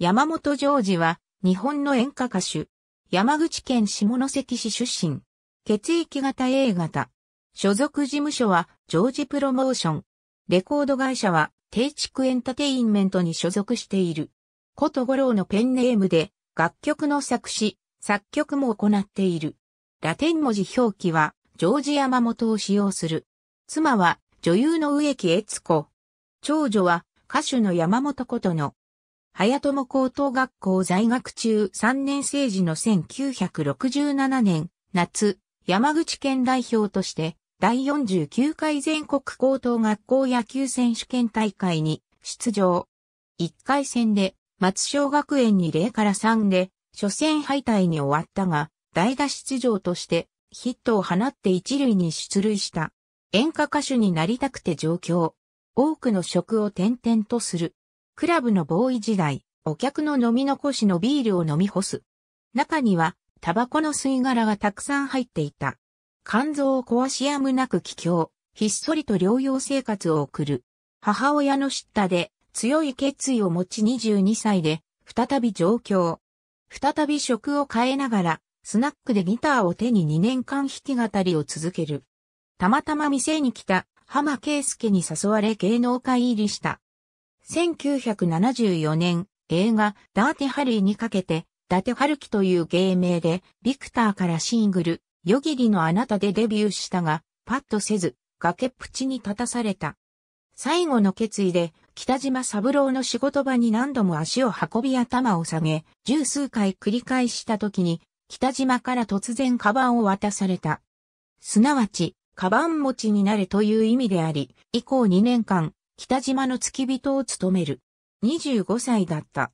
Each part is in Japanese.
山本ジョージは、日本の演歌歌手。山口県下関市出身。血液型 A 型。所属事務所は、ジョージプロモーション。レコード会社は、定畜エンタテインメントに所属している。こと五郎のペンネームで、楽曲の作詞、作曲も行っている。ラテン文字表記は、ジョージ山本を使用する。妻は、女優の植木悦子。長女は、歌手の山本ことの。早友高等学校在学中3年生時の1967年夏、山口県代表として第49回全国高等学校野球選手権大会に出場。1回戦で松小学園に0から3で初戦敗退に終わったが、代打出場としてヒットを放って一塁に出塁した。演歌歌手になりたくて上京。多くの職を転々とする。クラブのボーイ時代、お客の飲み残しのビールを飲み干す。中には、タバコの吸い殻がたくさん入っていた。肝臓を壊しやむなく帰郷、ひっそりと療養生活を送る。母親の叱咤で、強い決意を持ち22歳で、再び上京。再び職を変えながら、スナックでギターを手に2年間弾き語りを続ける。たまたま店に来た、浜圭介に誘われ芸能界入りした。1974年、映画、ダーテハリーにかけて、ダテハルキという芸名で、ビクターからシングル、ギリのあなたでデビューしたが、パッとせず、崖っぷちに立たされた。最後の決意で、北島三郎の仕事場に何度も足を運び頭を下げ、十数回繰り返した時に、北島から突然カバンを渡された。すなわち、カバン持ちになれという意味であり、以降2年間、北島の付き人を務める。25歳だった。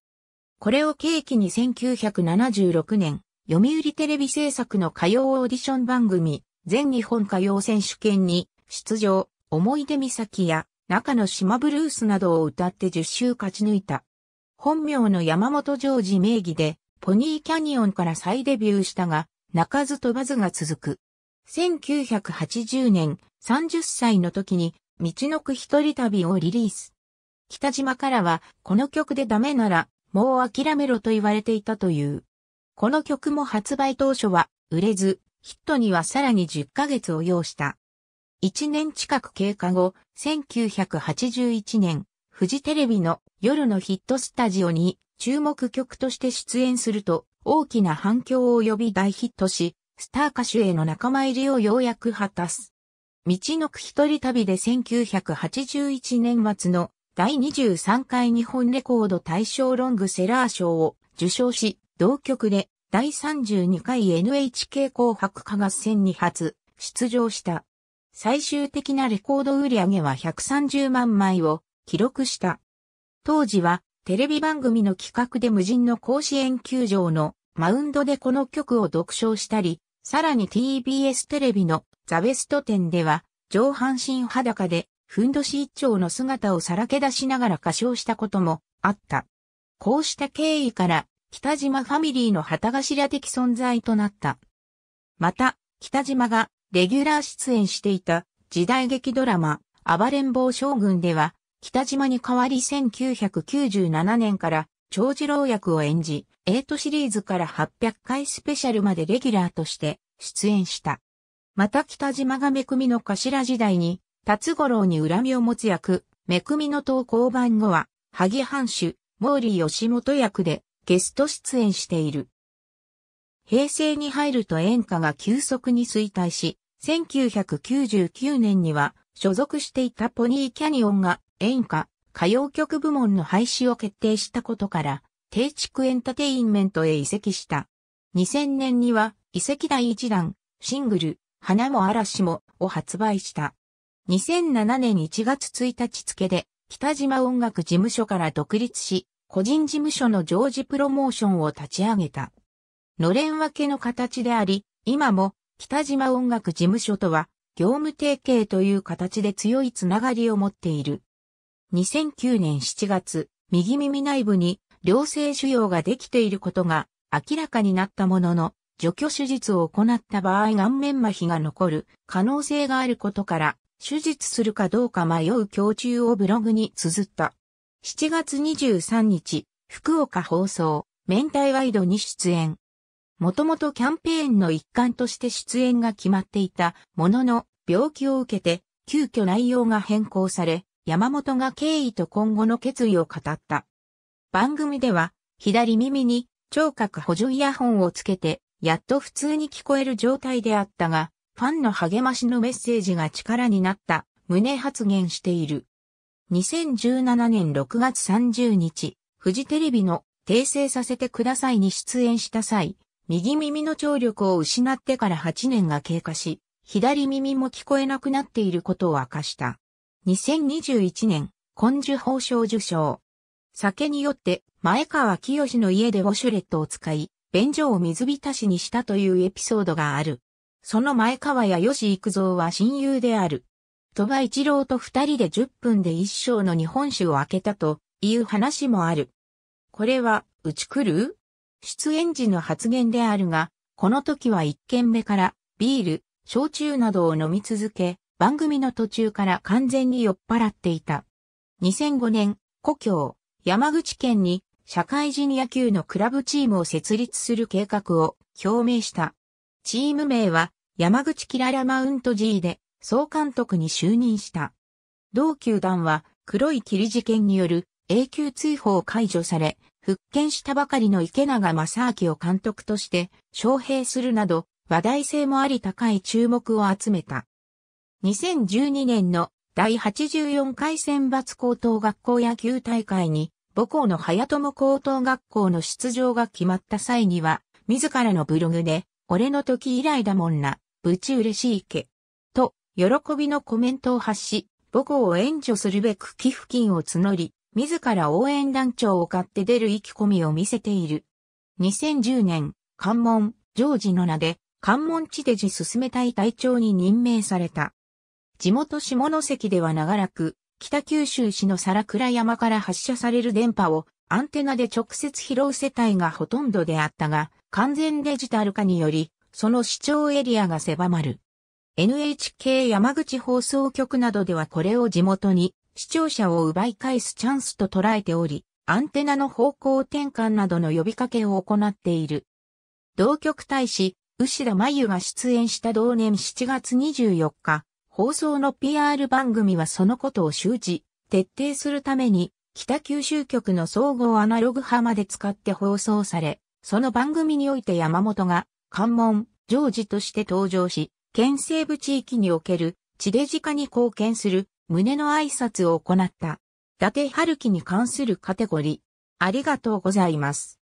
これを契機に1976年、読売テレビ制作の歌謡オーディション番組、全日本歌謡選手権に出場、思い出岬や中の島ブルースなどを歌って10周勝ち抜いた。本名の山本常治名義で、ポニーキャニオンから再デビューしたが、泣かず飛ばずが続く。1980年、30歳の時に道のく一人旅をリリース。北島からは、この曲でダメなら、もう諦めろと言われていたという。この曲も発売当初は、売れず、ヒットにはさらに10ヶ月を要した。1年近く経過後、1981年、フジテレビの夜のヒットスタジオに注目曲として出演すると大きな反響を呼び大ヒットし、スター歌手への仲間入りをようやく果たす。道のく一人旅で1981年末の第23回日本レコード大賞ロングセラー賞を受賞し、同曲で第32回 NHK 紅白歌合戦に初出場した。最終的なレコード売り上げは130万枚を記録した。当時はテレビ番組の企画で無人の甲子園球場のマウンドでこの曲を独唱したり、さらに TBS テレビのザ・ベスト展では、上半身裸で、ふんどし一丁の姿をさらけ出しながら歌唱したこともあった。こうした経緯から、北島ファミリーの旗頭的存在となった。また、北島がレギュラー出演していた時代劇ドラマ、暴れん坊将軍では、北島に代わり1997年から長次郎役を演じ、エイトシリーズから800回スペシャルまでレギュラーとして出演した。また北島がめくみの頭時代に、辰五郎に恨みを持つ役、めくみの投稿版後は、萩藩主、毛利吉本役でゲスト出演している。平成に入ると演歌が急速に衰退し、1999年には所属していたポニーキャニオンが演歌、歌謡曲部門の廃止を決定したことから、定畜エンタテインメントへ移籍した。2000年には、移籍第1弾、シングル、花も嵐もを発売した。2007年1月1日付で、北島音楽事務所から独立し、個人事務所のジョージプロモーションを立ち上げた。のれん分けの形であり、今も北島音楽事務所とは業務提携という形で強いつながりを持っている。2009年7月、右耳内部に良性腫瘍ができていることが明らかになったものの、除去手術を行った場合顔面麻痺が残る可能性があることから、手術するかどうか迷う胸中をブログに綴った。7月23日、福岡放送、明太ワイドに出演。もともとキャンペーンの一環として出演が決まっていたものの、病気を受けて、急遽内容が変更され、山本が経緯と今後の決意を語った。番組では、左耳に聴覚補助イヤホンをつけて、やっと普通に聞こえる状態であったが、ファンの励ましのメッセージが力になった、胸発言している。2017年6月30日、フジテレビの訂正させてくださいに出演した際、右耳の聴力を失ってから8年が経過し、左耳も聞こえなくなっていることを明かした。2021年、根樹法賞受賞。酒によって前川清の家でウォシュレットを使い、便所を水浸しにしたというエピソードがある。その前川や吉幾三は親友である。鳥羽一郎と二人で10分で一生の日本酒を開けたという話もある。これは、うち来る出演時の発言であるが、この時は一軒目からビール、焼酎などを飲み続け、番組の途中から完全に酔っ払っていた。2005年、故郷、山口県に社会人野球のクラブチームを設立する計画を表明した。チーム名は山口キララマウント G で総監督に就任した。同球団は黒い霧事件による永久追放を解除され、復権したばかりの池永正明を監督として招聘するなど話題性もあり高い注目を集めた。2012年の第84回選抜高等学校野球大会に母校の早友高等学校の出場が決まった際には、自らのブログで、俺の時以来だもんな、ぶち嬉しいけ。と、喜びのコメントを発し、母校を援助するべく寄付金を募り、自ら応援団長を買って出る意気込みを見せている。2010年、関門、ジョージの名で、関門地デジ進めたい隊長に任命された。地元下関では長らく、北九州市の皿倉山から発射される電波をアンテナで直接拾う世帯がほとんどであったが、完全デジタル化により、その視聴エリアが狭まる。NHK 山口放送局などではこれを地元に視聴者を奪い返すチャンスと捉えており、アンテナの方向転換などの呼びかけを行っている。同局大使、牛田真由が出演した同年7月24日、放送の PR 番組はそのことを周知、徹底するために、北九州局の総合アナログ派まで使って放送され、その番組において山本が、関門、常時として登場し、県西部地域における、地デジ化に貢献する、胸の挨拶を行った。伊達春樹に関するカテゴリー。ありがとうございます。